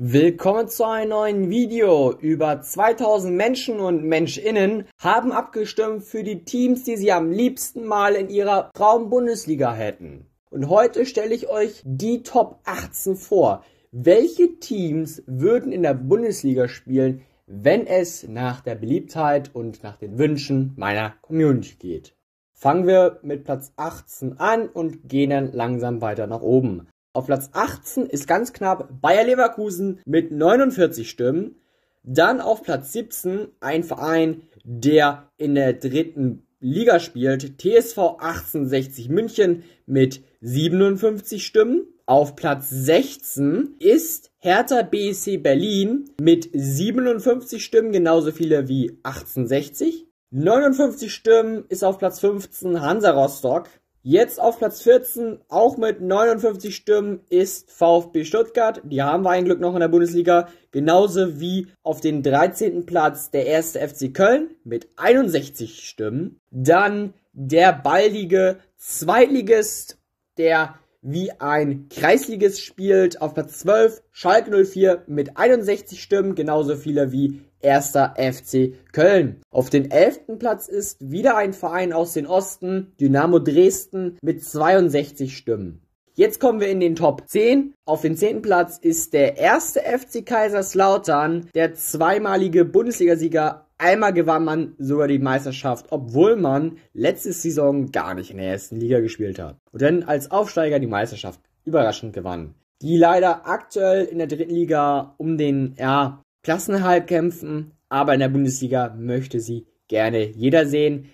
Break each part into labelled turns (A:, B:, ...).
A: Willkommen zu einem neuen Video. Über 2000 Menschen und MenschInnen haben abgestimmt für die Teams, die sie am liebsten mal in ihrer Traum-Bundesliga hätten. Und heute stelle ich euch die Top 18 vor. Welche Teams würden in der Bundesliga spielen, wenn es nach der Beliebtheit und nach den Wünschen meiner Community geht? Fangen wir mit Platz 18 an und gehen dann langsam weiter nach oben. Auf Platz 18 ist ganz knapp Bayer Leverkusen mit 49 Stimmen. Dann auf Platz 17 ein Verein, der in der dritten Liga spielt, TSV 1860 München mit 57 Stimmen. Auf Platz 16 ist Hertha BSC Berlin mit 57 Stimmen, genauso viele wie 1860. 59 Stimmen ist auf Platz 15 Hansa Rostock Jetzt auf Platz 14, auch mit 59 Stimmen, ist VfB Stuttgart. Die haben wir ein Glück noch in der Bundesliga. Genauso wie auf den 13. Platz der erste FC Köln mit 61 Stimmen. Dann der baldige Zweitligist, der wie ein Kreisliges spielt. Auf Platz 12 Schalke 04 mit 61 Stimmen, genauso viele wie erster FC Köln. Auf den 11. Platz ist wieder ein Verein aus den Osten, Dynamo Dresden mit 62 Stimmen. Jetzt kommen wir in den Top 10. Auf dem 10. Platz ist der erste FC Kaiserslautern, der zweimalige Bundesligasieger Einmal gewann man sogar die Meisterschaft, obwohl man letzte Saison gar nicht in der ersten Liga gespielt hat. Und dann als Aufsteiger die Meisterschaft überraschend gewann. Die leider aktuell in der dritten Liga um den ja, Klassenhalt kämpfen, aber in der Bundesliga möchte sie gerne jeder sehen.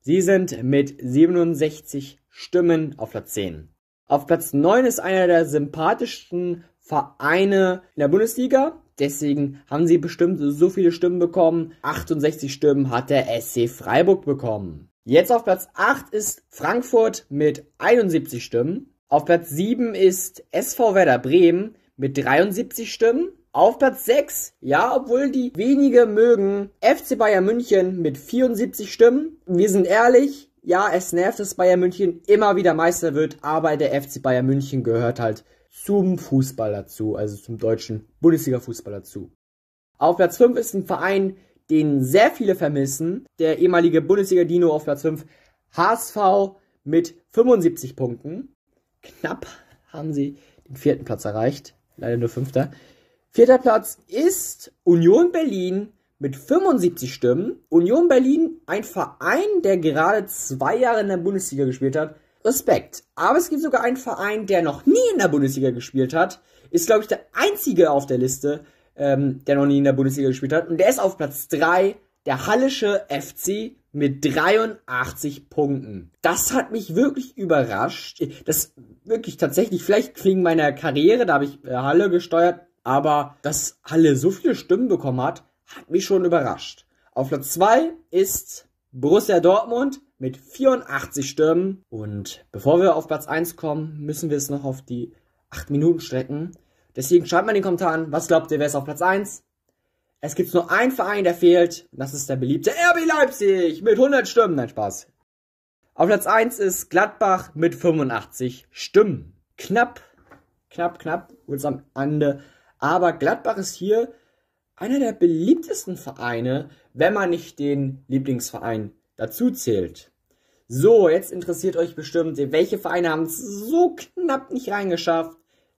A: Sie sind mit 67 Stimmen auf Platz 10. Auf Platz 9 ist einer der sympathischsten Vereine in der Bundesliga. Deswegen haben sie bestimmt so viele Stimmen bekommen. 68 Stimmen hat der SC Freiburg bekommen. Jetzt auf Platz 8 ist Frankfurt mit 71 Stimmen. Auf Platz 7 ist SV Werder Bremen mit 73 Stimmen. Auf Platz 6, ja, obwohl die wenige mögen, FC Bayern München mit 74 Stimmen. Wir sind ehrlich, ja, es nervt, dass Bayern München immer wieder Meister wird, aber der FC Bayern München gehört halt zum Fußball dazu, also zum deutschen Bundesliga-Fußball dazu. Auf Platz 5 ist ein Verein, den sehr viele vermissen. Der ehemalige Bundesliga-Dino auf Platz 5, HSV mit 75 Punkten. Knapp haben sie den vierten Platz erreicht, leider nur fünfter. Vierter Platz ist Union Berlin mit 75 Stimmen. Union Berlin, ein Verein, der gerade zwei Jahre in der Bundesliga gespielt hat, Respekt. Aber es gibt sogar einen Verein, der noch nie in der Bundesliga gespielt hat. Ist, glaube ich, der einzige auf der Liste, ähm, der noch nie in der Bundesliga gespielt hat. Und der ist auf Platz 3, der Hallische FC mit 83 Punkten. Das hat mich wirklich überrascht. Das wirklich tatsächlich, vielleicht wegen meiner Karriere, da habe ich äh, Halle gesteuert, aber dass Halle so viele Stimmen bekommen hat, hat mich schon überrascht. Auf Platz 2 ist Borussia Dortmund mit 84 Stürmen. Und bevor wir auf Platz 1 kommen, müssen wir es noch auf die 8 Minuten strecken. Deswegen schreibt mal in den Kommentaren, was glaubt ihr, wer ist auf Platz 1? Es gibt nur einen Verein, der fehlt. Und das ist der beliebte RB Leipzig mit 100 Stimmen. Nein, Spaß. Auf Platz 1 ist Gladbach mit 85 Stimmen. Knapp, knapp, knapp wird es am Ende. Aber Gladbach ist hier einer der beliebtesten Vereine, wenn man nicht den Lieblingsverein dazu zählt. So, jetzt interessiert euch bestimmt, welche Vereine haben es so knapp nicht reingeschafft.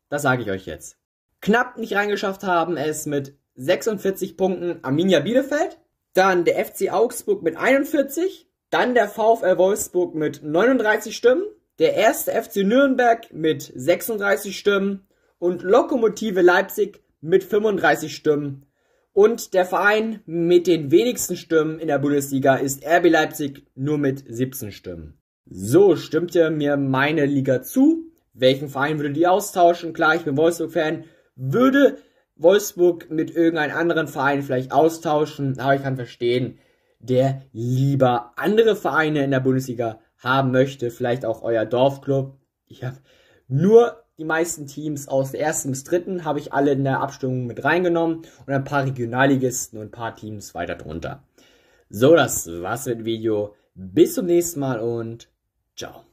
A: Das sage ich euch jetzt. Knapp nicht reingeschafft haben es mit 46 Punkten Arminia Bielefeld, dann der FC Augsburg mit 41, dann der VfL Wolfsburg mit 39 Stimmen, der erste FC Nürnberg mit 36 Stimmen und Lokomotive Leipzig mit 35 Stimmen und der Verein mit den wenigsten Stimmen in der Bundesliga ist RB Leipzig nur mit 17 Stimmen. So, stimmt ihr mir meine Liga zu? Welchen Verein würdet ihr austauschen? Klar, ich bin Wolfsburg-Fan. Würde Wolfsburg mit irgendeinem anderen Verein vielleicht austauschen, aber ich kann verstehen, der lieber andere Vereine in der Bundesliga haben möchte, vielleicht auch euer Dorfclub. Ich habe nur die meisten Teams aus der ersten bis dritten habe ich alle in der Abstimmung mit reingenommen und ein paar Regionalligisten und ein paar Teams weiter drunter. So, das war's mit dem Video. Bis zum nächsten Mal und ciao.